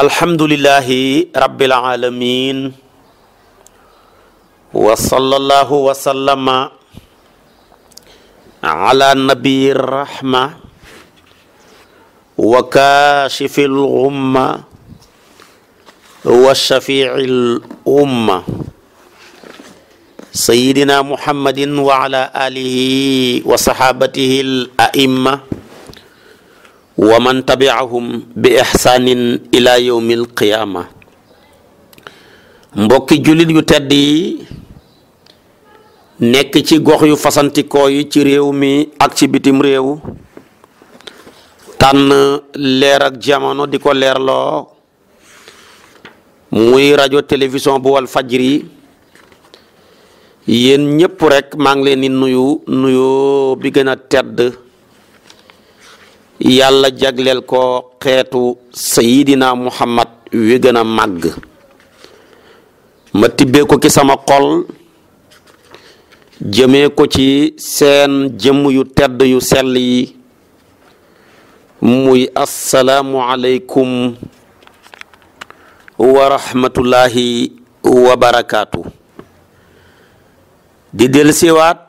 الحمد لله رب العالمين وصلى الله وسلم على النبي الرحمة وكاشف الغمة والشفيع الأمة سيدنا محمد وعلى آله وصحابته الأئمة wa tabi'ahum bi ihsaanin ila yawmil qiyaama mbokki jullit yu tedd yi nekk ci gox yu fasantikoo yi ci réew mi ak ci bitim réew tànn leer ak jamono di ko leerloo muy rajo télévision bu wal fajri yéen ñëpp rekk maa ngi leen di nuyu nuyoo bi gën a tedd yàlla jagleel ko xeetu sayidina muhammad wi gën a màgg ma tibbee ko ci sama xol jëmee ko ci seen jëmm yu tedd yu sell yi muy assalaamu aleykum wa rahmatullahi wa barakaatu di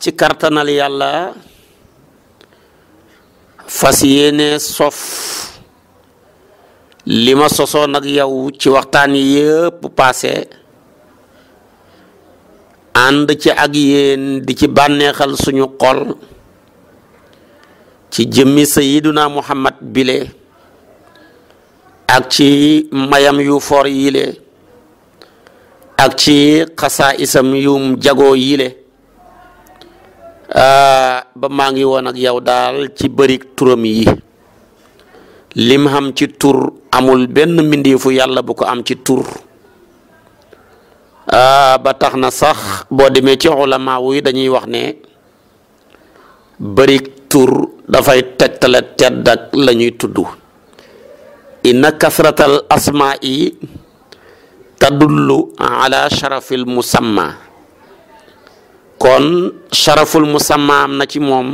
ci kartanal yàlla fas yéene sof lima sosoon ak yow ci waxtaan yi yëpp paase ànd ci ak yéen di ci bànneexal suñu xol ci jëmmi sayiduna muhammad bile ak ci mayam yu for yile ak ci xasaa isam yum jagoo yile Ah, ba maa ngi woon ak yow daal ci bëri turam yi lim xam ci tur amul benn mbindeefu yàlla bu ko am ci tur ah, ba tax na sax boo demee ci ulama yi dañuy wax ne bëri tur dafay tegtale tedd ak la tudd inna kasratal asmaa yi tadullu ala sharafil musamma kon sharaful musamma am na ci moom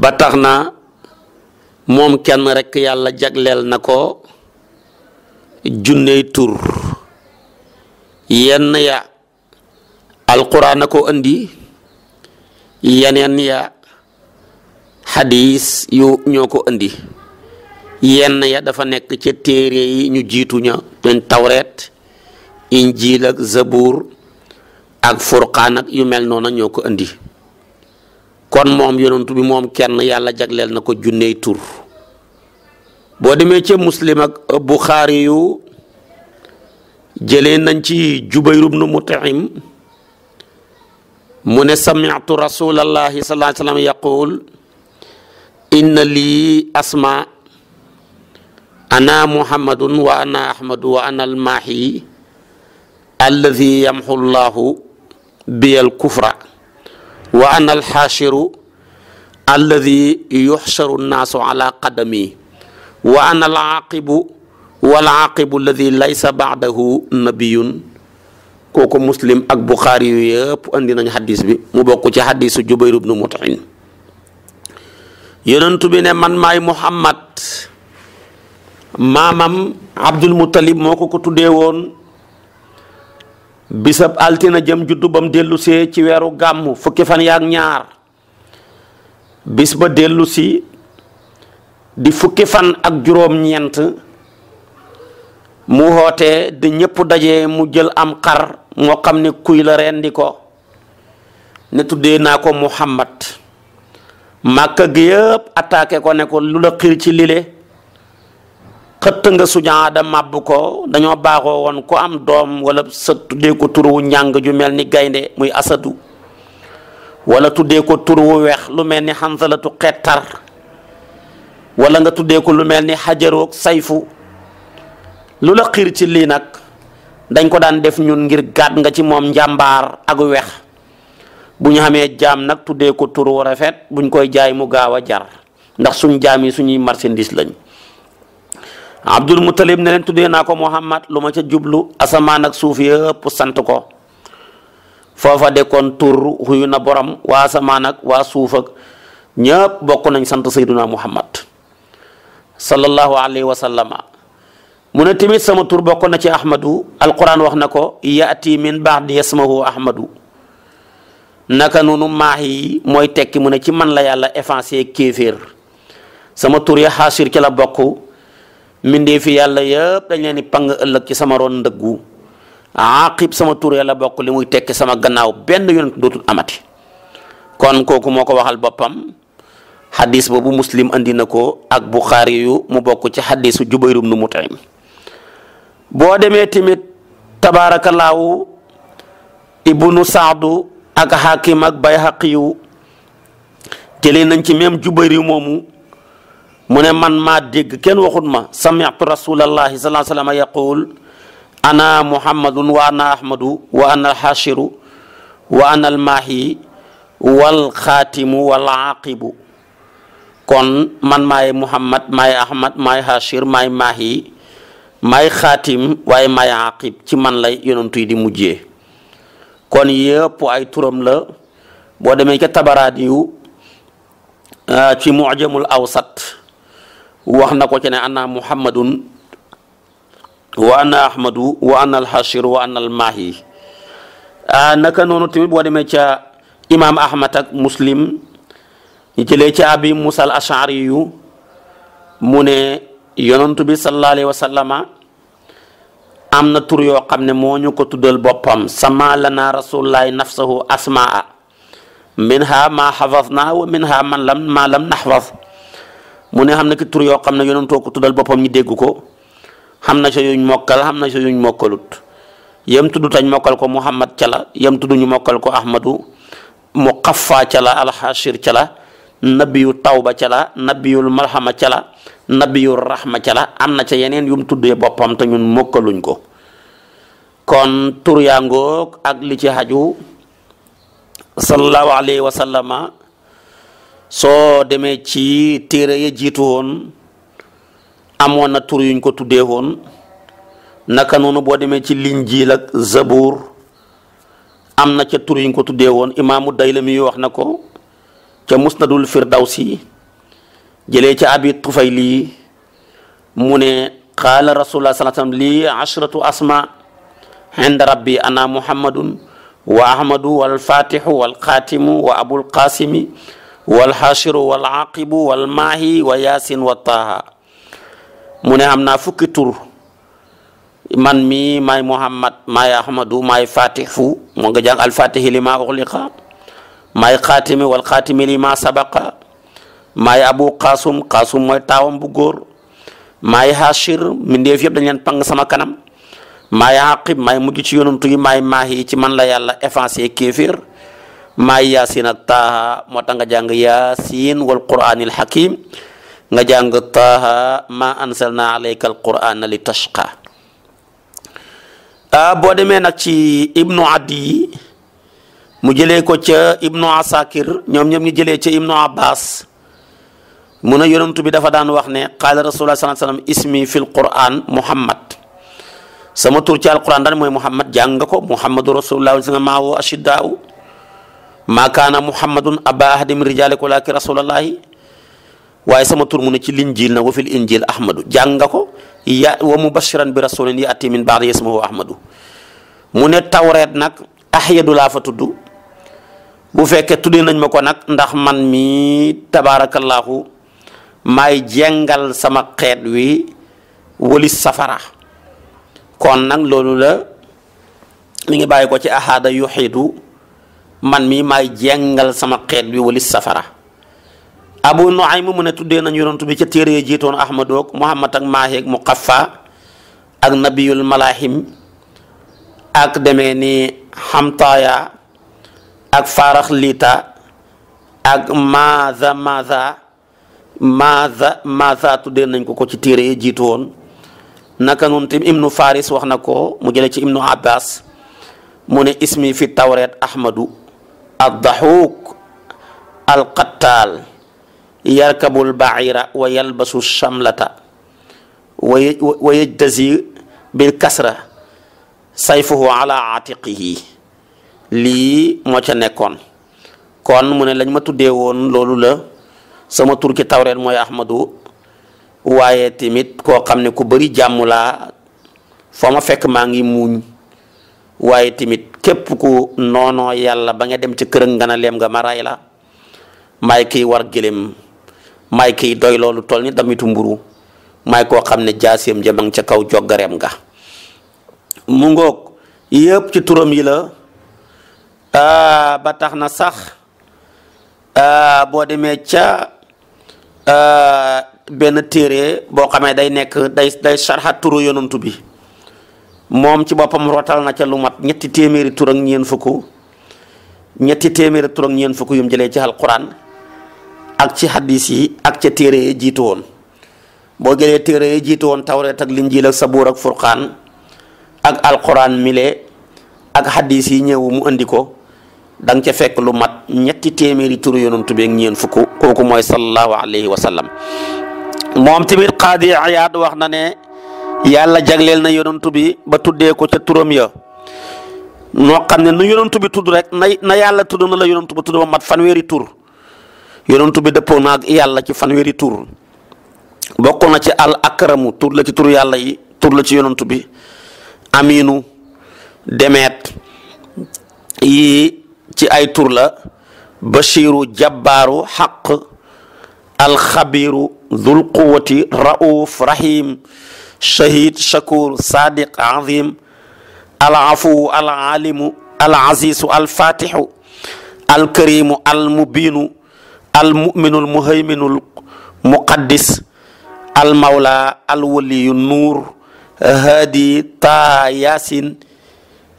ba tax na moom kenn rekk yàlla jagleel na ko junney tur yenn ya alquran a ko andi yeneen ya xadis yu ñoo ko indi yenn ya dafa nekk ca téere yi ñu jiitu ña ten tawreet injil ak zabur ak furqaan ak yu mel noonu ñoo ko indi kon moom yonentu bi moom kenn yàlla jagleel na ko junney tur boo demee ci muslim ak buxaari jëlee nañ ci jubayr ibnu mutaim mu ne sami'tu rasulallahi sallallahu alayhi yaqul inna lii asma ana muhammadun wa ana ahmadu wa ana almaahi alladi yamxu llahu biyal kufra wa ana alxaashiru alladi yuxsharu nnaasu ala qadami wa ana alaaqibu walaaqibu alladi laysa baadahu nabiyun kooku muslim ak buxaari yu yëpp andi nañ xadis bi mu bokk ci xadisu jubayr ibnu mutin yonentu bi ne man maay muhammad maamam abdul muttalib moo ko ko tuddee woon bisab altina jëm juddu ba mu dellu see ci weeru gàmmu fukki fan yaak ñaar bis ba dellusi di fukki fan ak juróom-ñeent mu hootee di ñëpp daje mu jël am xar moo xam ne kuy la rendi ko ne tuddee naa ko Muhammad màkka gi yëpp attaqué ko ne ko lu la xir ci lile xëtt nga sujaada màbb ko dañoo baaxoo woon ku am doom wala sa tuddee ko tur wu njàng ju mel ni gaynde muy asadu wala tuddee ko tur wu weex lu mel ni xansalatu xettar wala nga tuddee ko lu mel ni xajaroog sayfu lu la xiir ci lii nag dañ ko daan def ñun ngir gàtt nga ci moom njàmbaar ak weex bu ñu xamee jaam nag tuddee ko tur wu rafet buñ koy jaay mu gaaw a jar ndax suñ jaam yi suñuy marchandise lañ abdul mutalib ne leen tuddee naa ko muhammad lu ma ca jublu asamaan suuf yëpp sant ko foofa de kon tur xuyu na borom waa samaanak waa suuf ak ñëpp bokk nañ sant sayduna muhammad sallallahu alayhi wa sallama mu ne tamit sama tur bokk na ci ahmadu alquran wax na ko yaati min ba'di yasmahu ahmadu naka noonu maax yi mooy tekki mu ne ci man la yàlla effacé kéeféer sama tur ya xaasir ci la bokk mindi fi yalla yeb dañ leni pang ëllëg ci sama ron ndëggu aqib sama tur yalla bokk li muy tekki sama gannaaw benn yoon dootul amati kon koku moko bapam waxal bopam hadis bobu muslim andi ko ak bukhari yu mu bokk ci hadisu jubayr ibn mutaim bo deme timit tabarakallah ibnu sa'd ak hakim ak bayhaqi yu nañ ci même jubayr momu mu ne man ma dégg kenn waxut ma sami'tu rasulallahi sallallahu alayhi wa sallam yaqul ana muhammadun wa ana ahmadu wa ana alxaashiru wa ana almaahi wal xaatimu wal aqibu kon man may muhammad maay ahmad maay haashir maay maahi maay xaatim waaye maay aqib ci man lay yonentu yi di mujje kon yëpp ay turam la boo demee ca tabaraat yu ah, ci mujamul awsat wax na ko ci ne anna muhammadun wa anna ahmadu wa anna alxashir wa anna almaahi ah, naka noonu tamit boo demee ca imaam ahmad ak muslim ñu jëlee ci abi musal yu mu ne yonantu bi wa sallama am na tur yoo xam ne mooñu ko tuddal boppam sama lana rasulullahi nafsahu asmaa minha ma xafasna wa minha man lam ma lam naxfas mu ne xam na ki tur yoo xam ne yonentoo ko tuddal boppam ñi dégg ko xam na sa yuñ mokkal xam na sa yuñ mokkalut yem tuddu tañ mokkal ko muhammad la yem tuddu ñu mokkal ko ahmadu muqaffa cala alhashir la nabiyu tawba cala nabiyul malhama la nabiyul rahma cala am na ca yeneen yum tuddee boppam te ñun mokkaluñ ko kon tur yaa ak li ci haju sallallahu alayhi wa soo demee ci téere ya jiitu woon amoon na tur yuñ ko tuddee woon naka noonu boo demee ci linjiil ak zabuur am na ca tur yuñ ko tuddee woon imaamu daylami wax na ko ca musnadul firdawsi jëlee ci abi tufayli mu ne qaala rasulullah sallallahu lii ashratu asma inda rabbi ana muhammadun wa ahmadu wal fatihu wal xaatimu wa abul qaasimi wal xaashiru wal aqibu wal maahi wa yaasin wa taaha mu ne am naa fukki tur man mii maay muhammad maay ahmadu maay fatihu moo nga jàng alfatihi li ma uxliqa maay xaatimi wal xaatimi li ma sabaqa maay abu qaasum qaasum mooy taawam bu góor maay haashir mindeef yëpp dañ leen pang sama kanam maay aqib maay mujj ci yonantu yi maay maahi ci man la yàlla effacé kéeféer Maya sinatah taha moo nga yasin wal quranil hakim nga jàng ma ansalna alayka al qur'ana litashqa a bo demé nak ci ibnu adi mu jëlee ko ci ibnu asakir ñom ñom ñu jëlee ci ibnu abbas muna ne yonentu bi dafa daan wax ne qala rasulullah sallallahu Alaihi wasallam ismi fil qur'an muhammad sama tur ci qur'an daan moy muhammad jang ko muhammadur rasulullah sallallahu alaihi wasallam maa kaana muhammadun aba ahadim rijaalikum walakin rasulallaahi waaye sama tur mu ne ci linjiil nag wa fil injiil ahmadu jàng nga ko ya wa mubashiran bi rasulin yaati min baadi ismuhu ahmadu mu ne tawret nag ahyadu laa fa tuddu bu fekkee tuddee nañ ma ko nag ndax man mi tabaarakallaahu maay jengal sama xeet wi wali safara kon nag loolu la mi ngi bàyyi ko ci ahada yuxidu man mi may jengal sama xet bi wali safara abu nuaym mu ne tuddee nañu yonantu bi ca téere ya jiitoon ahmadoog muhammad ak maaheeg ak muqaffa ak nabiyul malahim ak demeni ni hamtaya ak farakh lita ak maza maza maza maza tuddee nañ ko ko ci téere ya jiton naka nun tim ibnu faris wakna ko mu jele ci ibnu abbas mu ismi fi tawrat ahmadu ad-dahuk al-qattal yarkabul ba'ira wa yalbasu shamlata wa yajtazi bil kasra sayfuhu ala atiqihi lii moo ca nekkoon kon mu ne lañ ma tuddee woon loolu la sama tur ci tawreen mooy ahmadu waaye tamit koo xam ne képp ku noonoo yàlla ba nga dem ci kërëng nga na lem nga ma ray la may kiy war gëléem maay kiy doy loolu toll ni damitu mburu may koo xam ne jaaseem ja ma nga ca kaw joggareem nga mu ngoog yëpp ci turam yi la ba tax na sax boo demee ca benn téere boo xamee day nekk day day sarxat turu yonantu bi mom ci bopam rotal na ca lu mat ñetti téméré tur ak ñeen fuku ñetti téméré tur ak ñeen fuku yum jëlé ci alquran ak ci hadith yi ak ci téré yi jitu won bo gëlé téré yi jitu won tawret ak linjil ak sabur ak furqan ak alquran mile ak hadith yi ñewu mu andi ko ca fekk lu mat ñetti tur yonentu yonantu ak ñeen fuku koku moy sallallahu alayhi wa sallam mom timir qadi ayad wax na ne yàlla jagleel na yonantu bi ba tuddee ko ca turam ya noo xam ne nu yonantu bi tudd rek na yàlla tudd na la yonantu ba tudd ba mat fanweeri tur yonantu bi dëppoo ak yàlla ci fanweeri tur bokk na ci al akramu tur la ci tur yàlla yi tur la ci yonantu bi aminu demeet yi ci ay tur la bashiru jabbaaru xaq alxabiru dhul quwati rauf rahim شهيد شكور صادق عظيم العفو العالم العزيز الفاتح الكريم المبين المؤمن المهيمن المقدس المولى الولي النور هادي تا ياسين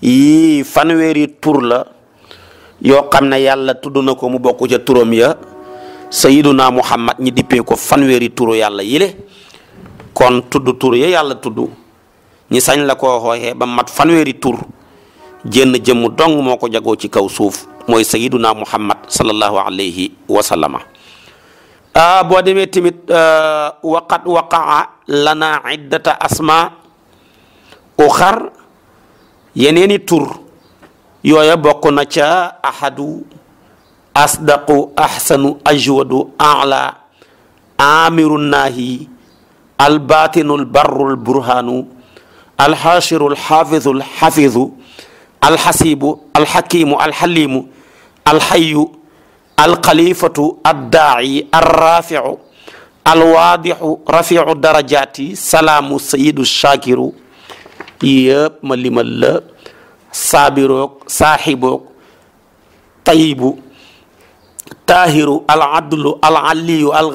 يي فانويري تورلا يو خامنا يالا تودناكو مو بوكو تورم يا سيدنا محمد ني ديبيكو فانويري تورو يالا يلي kon tuddu tur ya yalla tuddu ñi sañ la ko xooxee ba mat tur jenn jëm dong moko jago ci kaw suuf moy sayyiduna muhammad sallallahu alayhi wa sallama ah, demé timit ah, wa qad waqaa lana iddata asma ukhar yeneeni tur yoya bokk na ca ahadu asdaqu ahsanu ajwadu ala amirun Nahi. الباطن البر البرهان الحاشر الحافظ الحفظ الحسيب الحكيم الحليم الحي الخليفة الداعي الرافع الواضح رفيع الدرجات سلام السيد الشاكر yëpp ma limal la saabiroog saaxiboog tayibu العلي al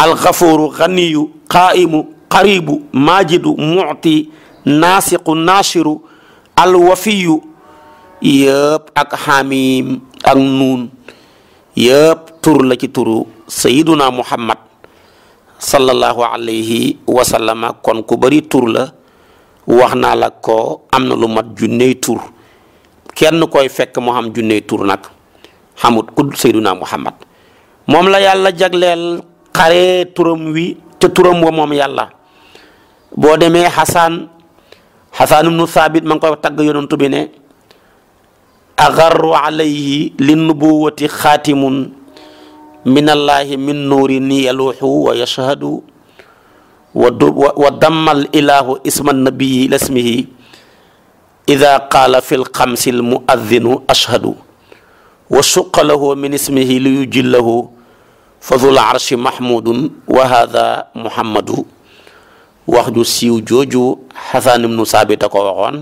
الغفور غني قائم قريب ماجد معطي ناسق ناشر الوفي ياب أك حميم أك نون يب تر لك تورو سيدنا محمد صلى الله عليه وسلم كون كبري تور لا واخنا لا كو امنا لو مات جوني تور كين كوي فك مو خام جوني تور nag xamut كود سيدنا محمد موم لا يالا جاغلل xare turam wi te turam wa moom yàlla boo demee xasaan xasaan ibnu saabit man ngi koy tagg yonantu bi ne agarru alayhi li nubuwati xaatimun min allahi min nuuri ni yaluuxu wa yashhadu wa damma al ilahu isma nabiyi lasmihi ida qaala fi lxamsi almuadinu ashhadu wa suqa lahu min ismihi li fadul arshi mahmudun wa hada muhammadu wax ju siiw jooju xasan ibnu saabita ko waxoon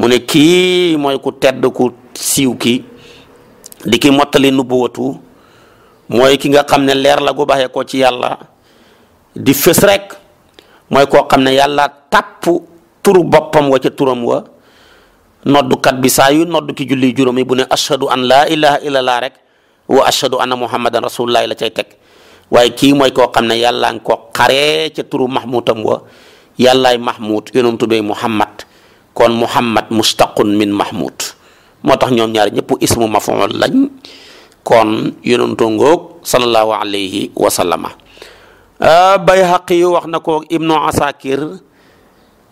mu ne kii mooy ku tedd ku siiw ki di ki mottali nubuwatu mooy ki nga xam ne leer la gu baxee ko ci yàlla di fës rek mooy koo xam ne yàlla tàpp turu boppam wa ca turam wa noddukat bi saa yu nodd ki julli juróom yi bu ne ashhadu an laa ilaha illallah rek wa ashhadu anna muhammadan rasulullah la cay tek waaye ki moy ko xamne yalla ng ko xare ci turu mahmudam wa ay mahmud yonumtu muhammad kon muhammad mustaqun min mahmud motax ñom ñaar ñëpp ismu maf'ul lañ kon yonumtu ngok sallallahu alayhi wa sallama ah, bayhaqi wax na ko ibnu asakir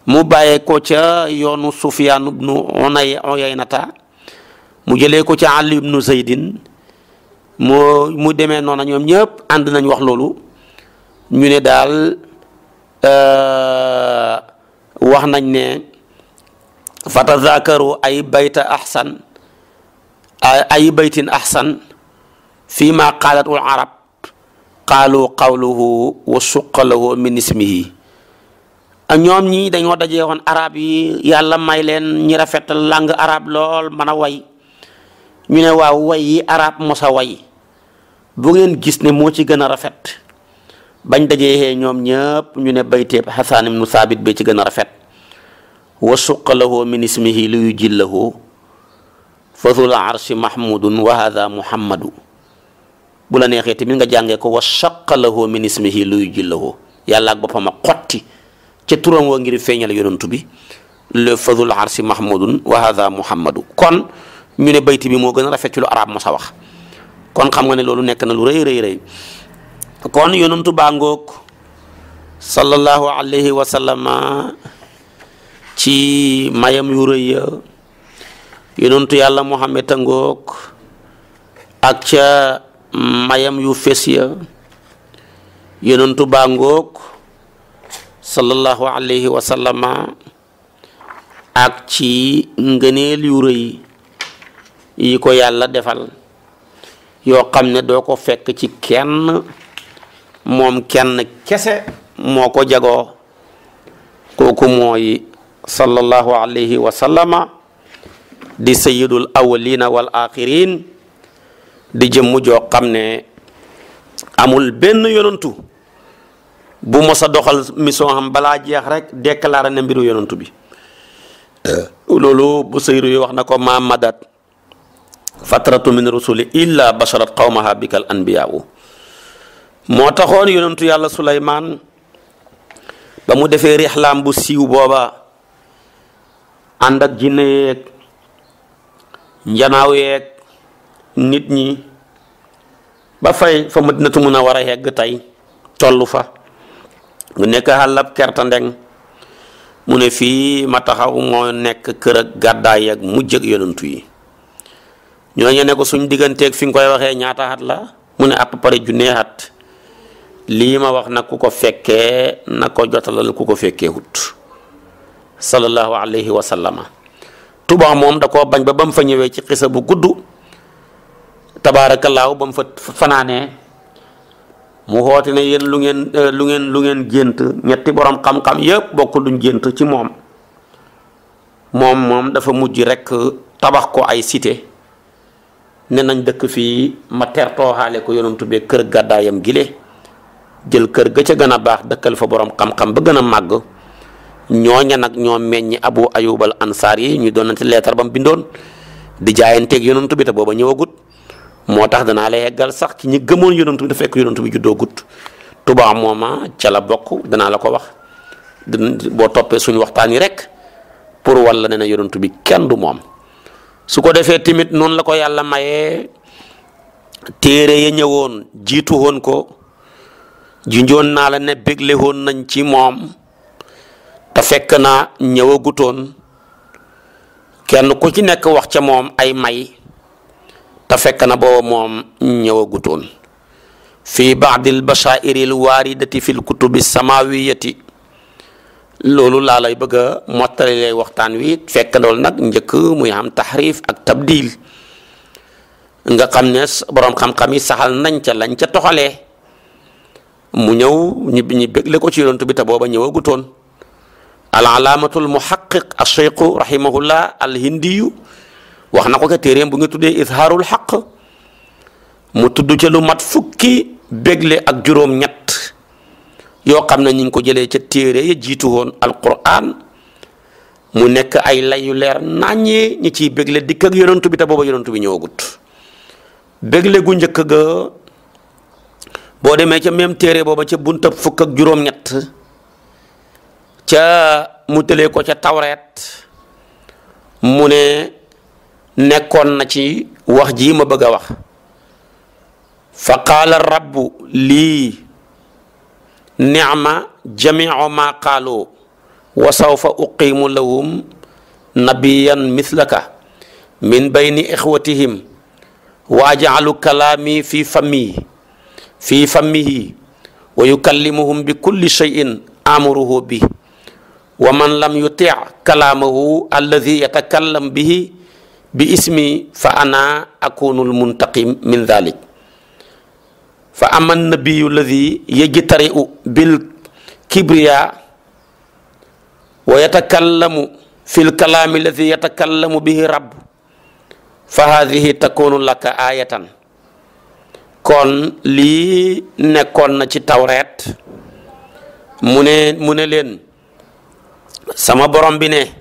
mu baye ko ca sufyan ibn ibnu unaynata mu jele ko ca ali ibnu Zaidin. moo mu demee noona ñoom ñëpp ànd nañ wax loolu ñu ne daal euh, wax nañ ne fatazakaru ay bayta ahsan ay baytin ahsan fi ma qaalatu al arab qaalu qawluhu wa suqalahu min ismihi ñoom ñi dañoo dajee woon arab yi yàlla may leen ñi rafetal langue arab lool mën a way ñu ne waaw way yi arab mosa way bu ngeen gis ne moo ci gën a rafet bañ dajee ñoom ñëpp ñu ne bayteeb xasaan ibnu saabit bee ci gën a rafet wa suqa lahu min ismihi li yujillahu fa zul arshi mahmudun wa hada muhammadu bu la neexee tamit nga jàngee ko wa saqa lahu min ismihi li yujillahu yàlla ak boppam a xotti ca turam wa ngir feeñal yonantu bi le fa zul arshi mahmudun wa hada muhammadu kon ñu ne bayti bi moo gën a rafet ci lu arab mosa wax kon xam nga ne loolu nekk na lu rëy rëy rëy kon yonantu baa ngoog sallallahu alayhi wa ci mayam yu rëy ya yonantu yàlla Muhammad a ngoog ak ca mayam yu fes ya yonantu baa ngoog sallallahu alayhi wa ak ci ngëneel yu rëy yi ko yàlla defal yoo xam ne doo ko fekk ci kenn moom kenn kese moo ko jagoo kooku mooy sallallahu alayhi wa sallama di sayyidul awwalina wal axirin di jëmm joo xam ne amul benn yonantu bu mos doxal mission am balaa jeex rek déclaré na mbiru yonantu bi euh. loolu bu sayru yi wax na ko ma madat fatratu min rusuli illa basharat qawmaha bikal anbiya'u moo taxoon yonentu yalla sulayman ba mu defee rixlaam bu siw boba andak ak jinne yeeg njanaaw yeeg nit ñi ba fay fa madinatu mun a tay tollu fa mu nekk halab kerta ndeng mu ne fii ma taxaw moo nekk kër ak gàddaay ak mujj yi ñooñu ne ko suñ digganteeg fi nga koy waxee ñaata at la mu ne à peu ju neexat lii ma wax nag ku ko fekkee na ko jotalal ku ko fekkee sallallahu alayhi wa sallama tuba mom da koo bañ ba ba mu fa ñëwee ci xisa bu gudd tabaarakallaahu ba mu fa fanaanee mu ne yéen lu ngeen euh, lu ngeen lu ngeen gént ñetti borom xam-xam yépp bokk luñ gént ci moom moom moom dafa mujj rek tabax ko ay cité ne nañ dëkk fii ma tertooxaale ko yonantu be kër gàddaayam gile jël kër ga ca gën a baax dëkkal fa borom xam-xam ba gën a màgg ñooña nag meññi abu ayubal ansaar yi ñu donante leetar bam bindoon di jaayanteeg yonantu bi te booba ñëwagut moo tax danaa la yeggal sax ci ñi gëmoon yonantu bi te fekk yonantu bi juddoo gut tuba mooma ca la bokk danaa la ko wax boo toppee suñu waxtaan rek pour walla ne na yonantu bi kenn du moom su ko defee tamit noonu la ko yàlla mayee téere ya ñëwoon jiitu woon ko junjoon naa la ne begle woon nañ ci moom te fekk na ñëwagutoon kenn ku ci nekk wax ca moom ay may te fekk na booba moom ñëwagutoon fi baadil basaa'iril waaridati fil kutubi samawiyati loolu laa lay bëgg a mottali lay waxtaan wi fekk loolu nag njëkk muy am taxrif ak tabdil nga xam ne boroom xam-xam yi saxal nañ ca lañ ca toxalee mu ñëw ñu ñu bégle ko ci yonent bi te booba ñëwagutoon al alaamatul muhaqiq al cheikhu rahimahullah al hindiyu wax na ko ca téeréem bu nga tuddee al xaq mu tudd ca lu mat fukki bégle ak juróom-ñett yoo xam ne ñu ngi ko jëlee ca téere ya jiitu woon alquran mu nekk ay lay yu leer naññee ñi ciy bégle dikk ak yonantu bi te booba yonantu bi ñëwagut bégle gu njëkk ga boo demee ca même téere booba ca bunt buntab fukk ak juróom-ñett ca mu tëlee ko ca tawreet mu ne nekkoon na ci wax ji ma bëgg a wax fa qaala rabbu lii نعم جميع ما قالوا وسوف أقيم لهم نبيا مثلك من بين إخوتهم وأجعل كلامي في فمي في فمه ويكلمهم بكل شيء آمره به ومن لم يطع كلامه الذي يتكلم به باسمي فأنا أكون المنتقم من ذلك fa ama nabiyu alladi yajtariu bil kibriya wa yatakallamu fi lkalaami alladi yatakallamu bihi rabb fa haadihi takunu laka ayatan kon lii nekkoon na ci tawreet mu ne leen sama borom bine ne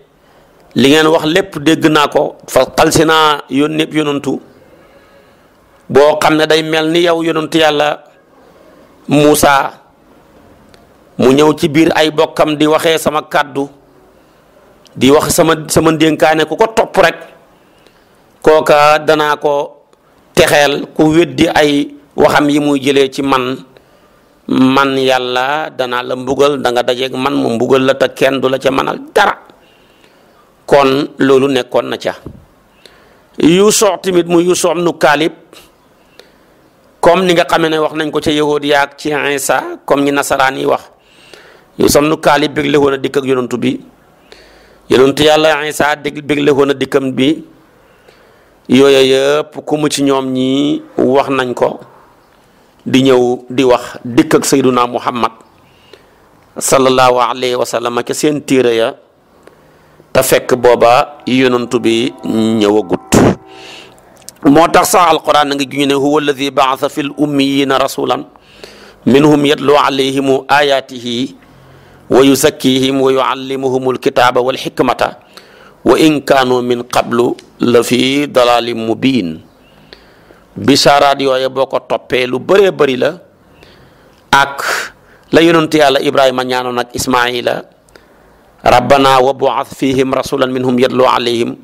li ngeen wax lépp dégg naa ko fa xal si naa yón bo xamne day melni yow yonent yalla musa mu ñew ci bir ay bokkam di waxe sama kaddu di wax sama sama denkané ko ko top rek koka dana ko texel ku weddi ay waxam yi muy jëlee ci man man yalla, dana la mbugal da nga dajé man mu mbugal la ta kenn du la manal dara kon lulu nekon na ca yuusoo timit mu yuusoo nu kalib comme ni nga xamee ne wax nañ ko ca yahudiya ak ci Isa comme ñi nasaraan yi wax yow sam nu kaalib bég la a bi yonantu yàlla Isa dég a dikkam bi yooyu yëpp ku mu ci ñoom ñi wax nañ ko di ñëw di wax dikk ak sayduna muhammad sallallahu alayhi wa sallam seen téere ya te fekk booba yonantu bi ñëwagut موتاخ سا القران نغي جوني هو الذي بعث في الاميين رسولا منهم يدلو عليهم اياته ويزكيهم ويعلمهم الكتاب والحكمه وان كانوا من قبل لفي ضلال مبين بشارات يوي آية بوكو توبي لو بري بري لا اك لا يونت يالله ابراهيم نانو نك اسماعيل ربنا وبعث فيهم رسولا منهم يدلو عليهم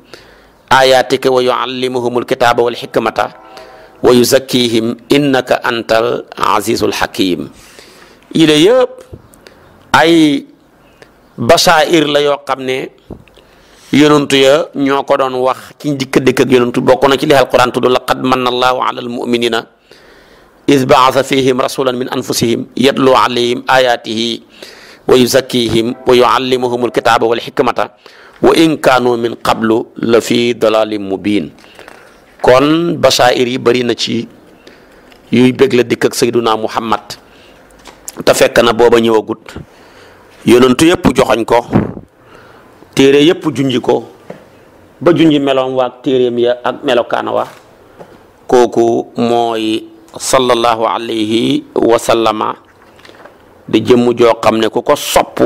آياتك ويعلمهم الكتاب والحكمة ويزكيهم إنك أنت العزيز الحكيم إلى يوب أي بشائر لا يقمن يننتو يوكدون وخ كين ديك ديك يننتو بقونا كي لها القرآن تدو لقد من الله على المؤمنين إذ بعث فيهم رسولا من أنفسهم يدلو عليهم آياته ويزكيهم ويعلمهم الكتاب والحكمة wa in kaanu min qablu la fi dalalin mubin kon basaa'ir yi bari na ci yuy bégle dikk ak sayduna muhammad te fekk na booba ñëwagut yonentu yëpp joxoñ ko téere yëpp junji ko ba junji meloom waak téeréem ya ak melokaana wa kooku mooy sallallahu alayhi wa sallama di jëmm joo ne ku ko sopp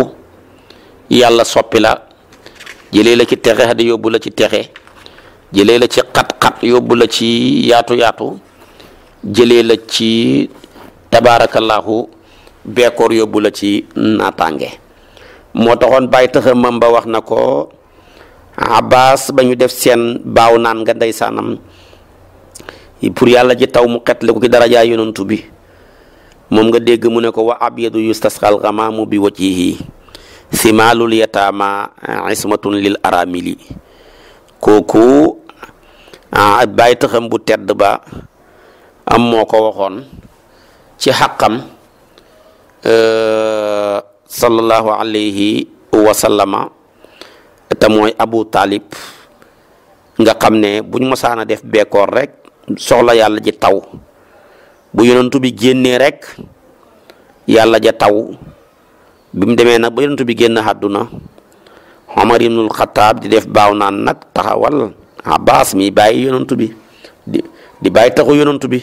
yàlla soppi la jëlee la ci texe da yóbbu la ci texe jëlee la ci xat-xat yóbbu la ci yaatu-yaatu jëlee la ci tabaarakallaahu beekoor yóbbu la ci nataange moo taxoon bàyyi taxa ba wax na ko abbas ba ñu def seen baaw naan nga ndeysaanam pour yàlla ji taw mu xetle ko ki daraja yonantu bi moom nga dégg mu ne ko wa abyadu yustasqal ghamaamu bi wajhihi simalul yatama eh, ismatun lil aramili kooku eh, bayta xam bu tedd ba am moko waxon ci haqam euh sallallahu alayhi wa sallama ta moy abu talib nga xamne buñ def bekor rek soxla yalla ji taw bu yonentou bi genné rek yalla ja taw bi mu demee nag ba yonent bi génn àdduna Omar ibnul Xataab di def baaw naan nag taxawal Abbas mi bàyyi yonent bi di di taxu yonent bi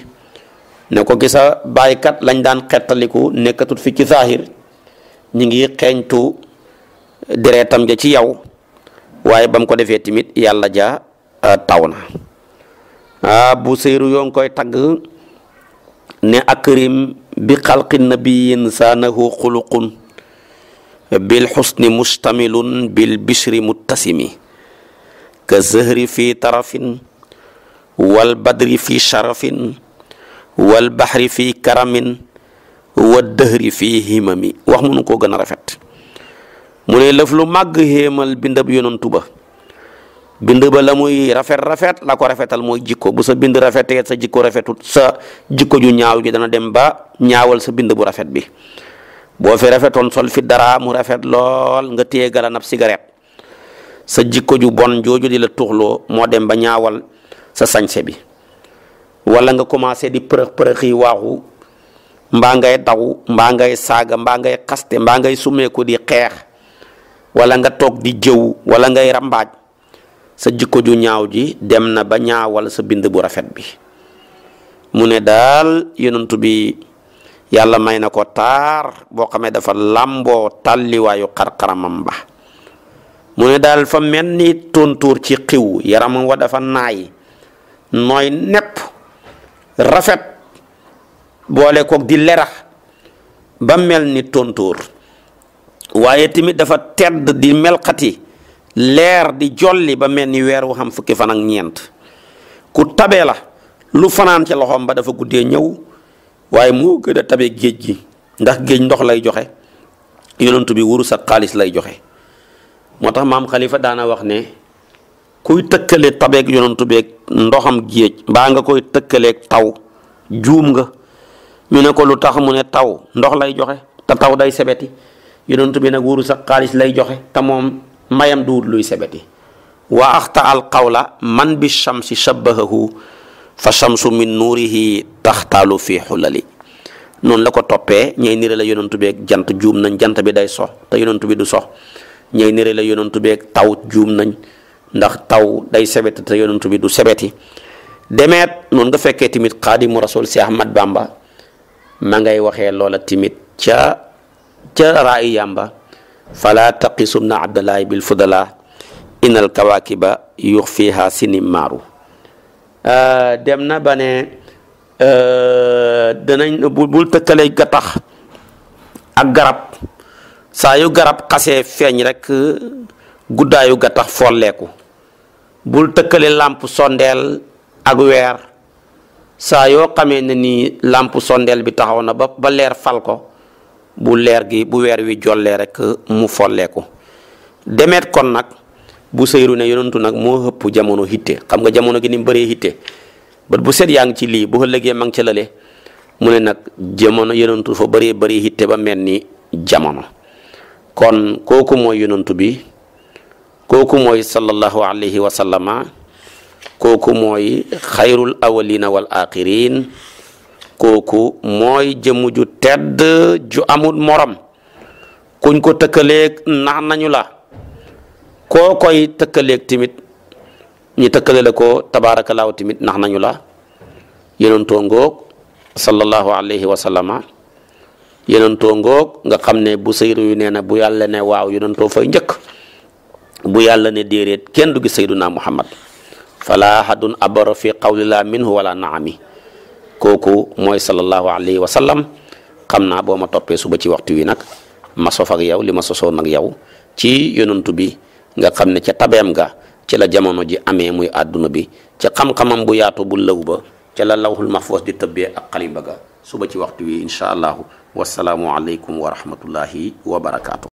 ne ko gisa bàyyikat lañ daan xettaliku nekkatut fi ci saahir ñi ngi xeeñtu deretam ja ci yow waaye bam ko defee tamit yàlla ja taw na ah bu séyru yoo koy tagg ne akrim bi xalqi nabiyin saanahu xuluqun bil xusni mustamilun bil bishri muttasimi ka zëhri fi tarafin wal badri fi sharafin wal baxri fi karamin wa dëhri fi himami wax munu koo gën a rafet mu ne lëf lu màgg xéemal bind bi yonantu ba bind ba la muy rafet rafet la ko rafetal mooy jikko bu sa bind rafetee sa jikko rafetut sa jikko ju ñaaw ji dana dem ba ñaawal sa bind bu rafet bi boo fi rafetoon sol fi dara mu rafet lool nga téye galanab cigarette sa jikko ju bon jooju di la tuxloo moo dem ba ñaawal sa sañse bi wala nga commencé di përëx përëx yi waaxu mbaa ngay daw mbaa ngay saaga mbaa ngay xaste mbaa ngay sumeeku di xeex wala nga toog di jëw wala ngay rambaaj sa jikko ju ñaaw ji dem na ba ñaawal sa bind bu rafet bi mu ne daal yonantu bi yàlla may na ko taar boo xamee dafa làmboo tàlliwaayu xar-xaramam ba mu ne daal fa mel ni tontuur ci xiw yaramam wa dafa naay nooy nepp rafet boole koog di lerax ba mel ni tontuur waaye tamit dafa tedd di melxati leer di jolli ba mel ni weer wu xam fukki fan ñeent ku tabee la lu fanaan ci loxoom ba dafa guddee ñëw waaye moo gën a tabee géej gi ndax géej ndox lay joxe yonent bi wurus ak xaalis lay joxe moo tax maam xalifa daana wax ne kuy tëkkale tabeeg yonantu beeg ndoxam géej baa nga koy tëkkaleek taw juum nga ñu ne ko lu tax mu ne taw ndox lay joxe te taw day sebeti yonantu bi nag wurus ak xaalis lay joxe te moom mayam duwut luy sebeti wa axta al man bi shamsi shabbahahu fa shamsu min nuurihi taxtaalu fi xulali noonu la ko toppee ñay nire la yonentu beeg jant juum nañ jant bi day sox te yonentu bi du sox ñay nire la yonentu beeg taw juum nañ ndax taw day sebeti te yonentu bi du sebeti demeet noonu nga fekkee tamit xaadimu rasul si Ahmad Bamba ma ngay waxee loola timit ca ca raayi yamba fala taqisum na abdalahi bil fudala inal kawakiba yux fiha sinimaaru Euh, dem na ba ne euh, danañ bul tëkkale gattax ak garab saa yu garab xasee feeñ rek guddaayu gattax folleeku bul tëkkale làmp sondeel ak weer saa yoo xamee ne nii làmp sondeel bi taxaw na ba ba leer fal ko bu leer gi bu weer wi jollee rek mu foleku demeet kon nag bu sëyru ne yonentu nag moo ëpp jamono hitte xam nga jamono gi ni mu bëree hitte bat bu set yaa ngi ci lii bu ëllëgee ma ngi ca lale mu ne nag jamono yonentu fa bëree bëri hitte ba mel ni jamono kon kooku mooy yonentu bi kooku mooy sallallahu alayhi wa sallama kooku mooy xayrul awalina wal axirin mooy jëmm ju tedd ju amul morom kuñ ko tëkkaleeg nax nañu la koo koy tëkkaleeg tamit ñu tëkkale la ko tabaarakallaahu nax nañu la yonentoo ngoog sallallahu alayhi wa sallama yonentoo ngoog nga xam ne bu sayru yu nee na bu yàlla ne waaw yonentoo fay njëkk bu yàlla ne déedéet kenn du gis sayduna muhammad fala ahadun abara fi qawlilaa minhu wala naami kooku mooy sallallahu alayhi wa sallam xam naa boo ma toppee suba ci waxtu wi nag ma sof ak yow li ma sosoon ak yow ci yonantu bi nga xam ne ca tabeem ga ci la jamono ji amee muy àdduna bi ca xam-xamam bu yaatu bu lëw ba ca la lawhul mahfuz di tëbbee ak xalimba ga suba ci waxtu wi incha allahu wasalaamualeykum wa rahmatullahi wa barakaatu.